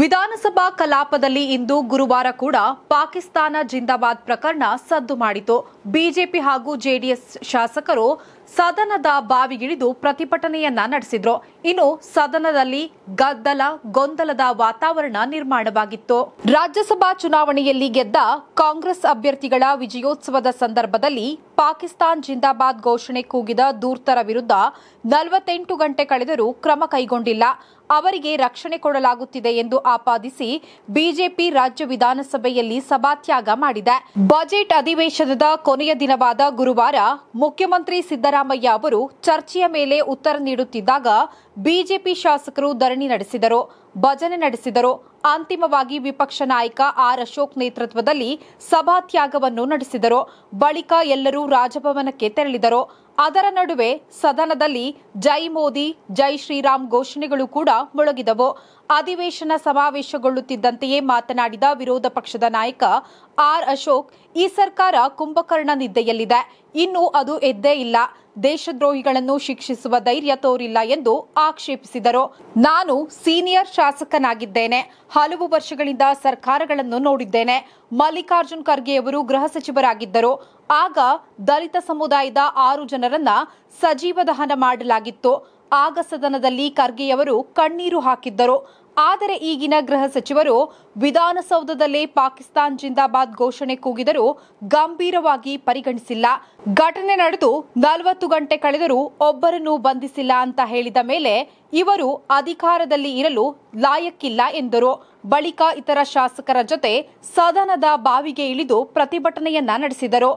ವಿಧಾನಸಭಾ ಕಲಾಪದಲ್ಲಿ ಇಂದು ಗುರುವಾರ ಕೂಡ ಪಾಕಿಸ್ತಾನ ಜಿಂದಾಬಾದ್ ಪ್ರಕರಣ ಸದ್ದು ಮಾಡಿತು ಬಿಜೆಪಿ ಹಾಗೂ ಜೆಡಿಎಸ್ ಶಾಸಕರು ಸದನದ ಬಾವಿಗಿಳಿದು ಪ್ರತಿಭಟನೆಯನ್ನ ನಡೆಸಿದ್ರು ಇನ್ನು ಸದನದಲ್ಲಿ ಗದ್ದಲ ಗೊಂದಲದ ವಾತಾವರಣ ನಿರ್ಮಾಣವಾಗಿತ್ತು ರಾಜ್ಯಸಭಾ ಚುನಾವಣೆಯಲ್ಲಿ ಗೆದ್ದ ಕಾಂಗ್ರೆಸ್ ಅಭ್ಯರ್ಥಿಗಳ ವಿಜಯೋತ್ಸವದ ಸಂದರ್ಭದಲ್ಲಿ ಪಾಕಿಸ್ತಾನ್ ಜಿಂದಾಬಾದ್ ಘೋಷಣೆ ಕೂಗಿದ ದೂರ್ತರ ವಿರುದ್ಧ ನಲವತ್ತೆಂಟು ಗಂಟೆ ಕಳೆದರೂ ಕ್ರಮ ಕೈಗೊಂಡಿಲ್ಲ ಅವರಿಗೆ ರಕ್ಷಣೆ ಕೊಡಲಾಗುತ್ತಿದೆ ಎಂದು ಆಪಾದಿಸಿ ಬಿಜೆಪಿ ರಾಜ್ಯ ವಿಧಾನಸಭೆಯಲ್ಲಿ ಸಭಾತ್ಯಾಗ ಮಾಡಿದೆ ಬಜೆಟ್ ಅಧಿವೇಶನದ ಕೊನೆಯ ದಿನವಾದ ಗುರುವಾರ ಮುಖ್ಯಮಂತ್ರಿ ಸಿದ್ದರಾಮಯ್ಯ ಅವರು ಚರ್ಚೆಯ ಮೇಲೆ ಉತ್ತರ ನೀಡುತ್ತಿದ್ದಾಗ ಬಿಜೆಪಿ ಶಾಸಕರು ಧರಣಿ ನಡೆಸಿದರು ಭಜನೆ ನಡೆಸಿದರು ಅಂತಿಮವಾಗಿ ವಿಪಕ್ಷ ನಾಯಕ ಆರ್ ಅಶೋಕ್ ನೇತೃತ್ವದಲ್ಲಿ ಸಭಾತ್ಯಾಗವನ್ನು ನಡೆಸಿದರು ಬಳಿಕ ಎಲ್ಲರೂ ರಾಜಭವನಕ್ಕೆ ತೆರಳಿದರು ಅದರ ನಡುವೆ ಸದನದಲ್ಲಿ ಜೈ ಮೋದಿ ಜೈ ಶ್ರೀರಾಮ್ ಘೋಷಣೆಗಳು ಕೂಡ ಮೊಳಗಿದವು ಅಧಿವೇಶನ ಸಮಾವೇಶಗೊಳ್ಳುತ್ತಿದ್ದಂತೆಯೇ ಮಾತನಾಡಿದ ವಿರೋಧ ಪಕ್ಷದ ನಾಯಕ ಆರ್ ಅಶೋಕ್ ಈ ಸರ್ಕಾರ ಕುಂಭಕರ್ಣ ನಿದ್ದೆಯಲ್ಲಿದೆ ಇನ್ನು ಅದು ಎದ್ದೇ ಇಲ್ಲ ದೇಶದ್ರೋಹಿಗಳನ್ನು ಶಿಕ್ಷಿಸುವ ಧೈರ್ಯ ತೋರಿಲ್ಲ ಎಂದು ಆಕ್ಷೇಪಿಸಿದರು ನಾನು ಸೀನಿಯರ್ ಶಾಸಕನಾಗಿದ್ದೇನೆ ಹಲವು ವರ್ಷಗಳಿಂದ ಸರ್ಕಾರಗಳನ್ನು ನೋಡಿದ್ದೇನೆ ಮಲ್ಲಿಕಾರ್ಜುನ್ ಖರ್ಗೆಯವರು ಗೃಹ ಸಚಿವರಾಗಿದ್ದರು ಆಗ ದಲಿತ ಸಮುದಾಯದ ಆರು ಜನರನ್ನ ಸಜೀವ ದಹನ ಮಾಡಲಾಗಿತ್ತು ಆಗ ಸದನದಲ್ಲಿ ಖರ್ಗೆಯವರು ಕಣ್ಣೀರು ಹಾಕಿದ್ದರು ಆದರೆ ಈಗಿನ ಗೃಹ ಸಚಿವರು ವಿಧಾನಸೌಧದಲ್ಲಿ ಪಾಕಿಸ್ತಾನ್ ಜಿಂದಾಬಾದ್ ಘೋಷಣೆ ಕೂಗಿದರೂ ಗಂಭೀರವಾಗಿ ಪರಿಗಣಿಸಿಲ್ಲ ಘಟನೆ ನಡೆದು ನಲವತ್ತು ಗಂಟೆ ಕಳೆದರೂ ಒಬ್ಬರನ್ನು ಬಂಧಿಸಿಲ್ಲ ಅಂತ ಹೇಳಿದ ಮೇಲೆ ಇವರು ಅಧಿಕಾರದಲ್ಲಿ ಇರಲು ಲಾಯಕ್ಕಿಲ್ಲ ಎಂದರು ಬಳಿಕ ಇತರ ಶಾಸಕರ ಜೊತೆ ಸದನದ ಬಾವಿಗೆ ಇಳಿದು ಪ್ರತಿಭಟನೆಯನ್ನ ನಡೆಸಿದರು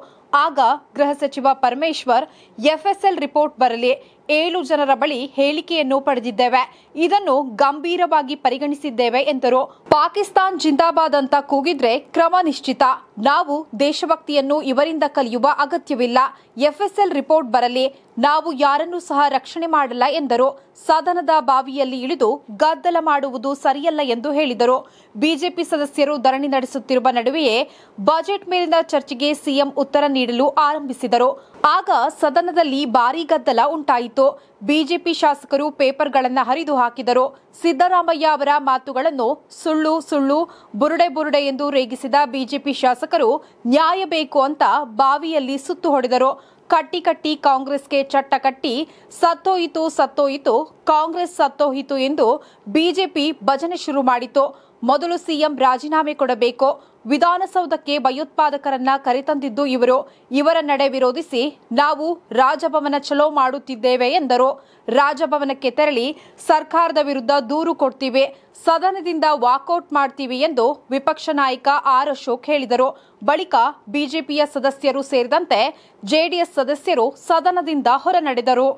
ಆಗ ಗೃಹ ಸಚಿವ ಪರಮೇಶ್ವರ್ ಎಫ್ಎಸ್ಎಲ್ ರಿಪೋರ್ಟ್ ಬರಲಿ ಏಳು ಜನರ ಬಳಿ ಹೇಳಿಕೆಯನ್ನು ಪಡೆದಿದ್ದೇವೆ ಇದನ್ನು ಗಂಭೀರವಾಗಿ ಪರಿಗಣಿಸಿದ್ದೇವೆ ಎಂದರು ಪಾಕಿಸ್ತಾನ್ ಜಿಂದಾಬಾದ್ ಅಂತ ಕೂಗಿದ್ರೆ ಕ್ರಮ ನಿಶ್ಚಿತ ನಾವು ದೇಶಭಕ್ತಿಯನ್ನು ಇವರಿಂದ ಕಲಿಯುವ ಅಗತ್ಯವಿಲ್ಲ ಎಫ್ಎಸ್ಎಲ್ ರಿಪೋರ್ಟ್ ಬರಲಿ ನಾವು ಯಾರನ್ನೂ ಸಹ ರಕ್ಷಣೆ ಮಾಡಲ್ಲ ಎಂದರು ಸದನದ ಬಾವಿಯಲ್ಲಿ ಇಳಿದು ಗದ್ದಲ ಮಾಡುವುದು ಸರಿಯಲ್ಲ ಎಂದು ಹೇಳಿದರು ಬಿಜೆಪಿ ಸದಸ್ಯರು ಧರಣಿ ನಡೆಸುತ್ತಿರುವ ನಡುವೆಯೇ ಬಜೆಟ್ ಮೇಲಿನ ಚರ್ಚೆಗೆ ಸಿಎಂ ಉತ್ತರ ನೀಡಲು ಆರಂಭಿಸಿದರು ಆಗ ಸದನದಲ್ಲಿ ಭಾರೀ ಗದ್ದಲ ಉಂಟಾಯಿತು ಬಿಜೆಪಿ ಶಾಸಕರು ಪೇಪರ್ಗಳನ್ನು ಹರಿದು ಹಾಕಿದರು ಸಿದ್ದರಾಮಯ್ಯ ಅವರ ಮಾತುಗಳನ್ನು ಸುಳ್ಳು ಸುಳ್ಳು ಬುರುಡೆ ಬುರುಡೆ ಎಂದು ರೇಗಿಸಿದ ಬಿಜೆಪಿ ಶಾಸಕರು ನ್ಯಾಯ ಬೇಕು ಅಂತ ಬಾವಿಯಲ್ಲಿ ಸುತ್ತು ಹೊಡೆದರು ಕಟ್ಟಿ ಕಟ್ಟಿ ಕಾಂಗ್ರೆಸ್ಗೆ ಚಟ್ಟ ಕಟ್ಟಿ ಸತ್ತೋಯಿತು ಸತ್ತೋಯಿತು ಕಾಂಗ್ರೆಸ್ ಸತ್ತೋಯಿತು ಎಂದು ಬಿಜೆಪಿ ಭಜನೆ ಶುರು ಮಾಡಿತು ಮೊದಲು ಸಿಎಂ ರಾಜೀನಾಮೆ ಕೊಡಬೇಕು ವಿಧಾನಸೌಧಕ್ಕೆ ಭಯೋತ್ಪಾದಕರನ್ನ ಕರೆತಂದಿದ್ದು ಇವರು ಇವರ ನಡೆ ವಿರೋಧಿಸಿ ನಾವು ರಾಜಭವನ ಚಲೋ ಮಾಡುತ್ತಿದ್ದೇವೆ ಎಂದರು ರಾಜಭವನಕ್ಕೆ ತೆರಳಿ ಸರ್ಕಾರದ ವಿರುದ್ಧ ದೂರು ಕೊಡ್ತೀವಿ ಸದನದಿಂದ ವಾಕೌಟ್ ಮಾಡ್ತೀವಿ ಎಂದು ವಿಪಕ್ಷ ನಾಯಕ ಆರ್ ಅಶೋಕ್ ಹೇಳಿದರು ಬಳಿಕ ಬಿಜೆಪಿಯ ಸದಸ್ಯರು ಸೇರಿದಂತೆ ಜೆಡಿಎಸ್ ಸದಸ್ಯರು ಸದನದಿಂದ ಹೊರನಡೆದರು